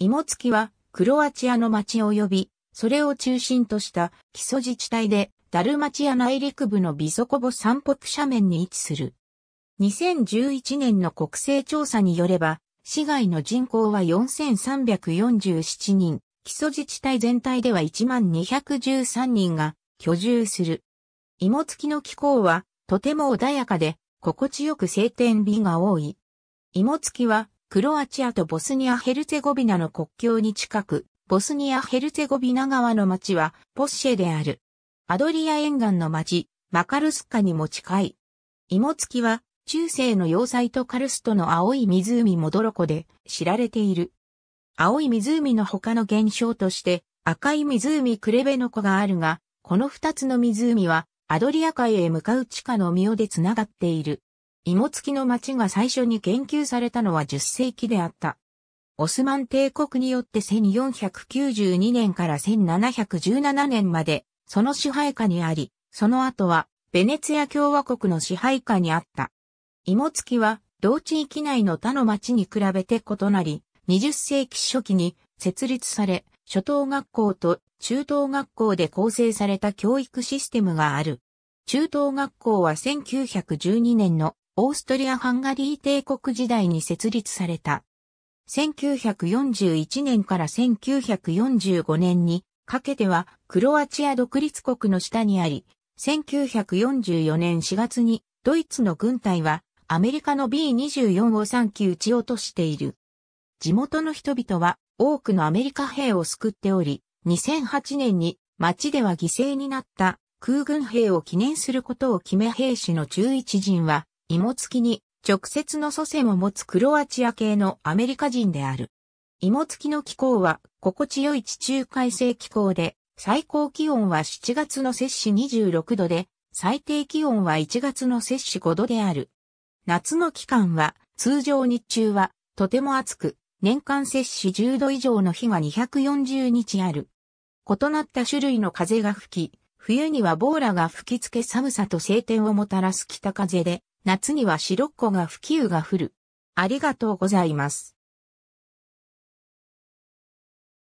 芋付きはクロアチアの町及び、それを中心とした基礎自治体で、ダルマチア内陸部のビソコボ山北斜面に位置する。2011年の国勢調査によれば、市外の人口は4347人、基礎自治体全体では1213人が居住する。芋付きの気候はとても穏やかで、心地よく晴天日が多い。芋付きはクロアチアとボスニア・ヘルツェゴビナの国境に近く、ボスニア・ヘルツェゴビナ川の町はポッシェである。アドリア沿岸の町、マカルスカにも近い。芋付きは中世の要塞とカルストの青い湖モドロコで知られている。青い湖の他の現象として赤い湖クレベノコがあるが、この二つの湖はアドリア海へ向かう地下の御をでつながっている。芋付きの町が最初に研究されたのは10世紀であった。オスマン帝国によって1492年から1717年まで、その支配下にあり、その後は、ベネツィア共和国の支配下にあった。芋付きは、同地域内の他の町に比べて異なり、20世紀初期に設立され、初等学校と中等学校で構成された教育システムがある。中等学校は1912年のオーストリア・ハンガリー帝国時代に設立された。1941年から1945年にかけてはクロアチア独立国の下にあり、1944年4月にドイツの軍隊はアメリカの B24 を3機撃ち落としている。地元の人々は多くのアメリカ兵を救っており、2008年に街では犠牲になった空軍兵を記念することを決め兵士の中一陣は芋付きに直接の祖先を持つクロアチア系のアメリカ人である。芋付きの気候は心地よい地中海性気候で、最高気温は7月の摂氏26度で、最低気温は1月の摂氏5度である。夏の期間は通常日中はとても暑く、年間摂氏10度以上の日が240日ある。異なった種類の風が吹き、冬にはボーラが吹きつけ寒さと晴天をもたらす北風で、夏には白っ子が不器用が降る。ありがとうございます。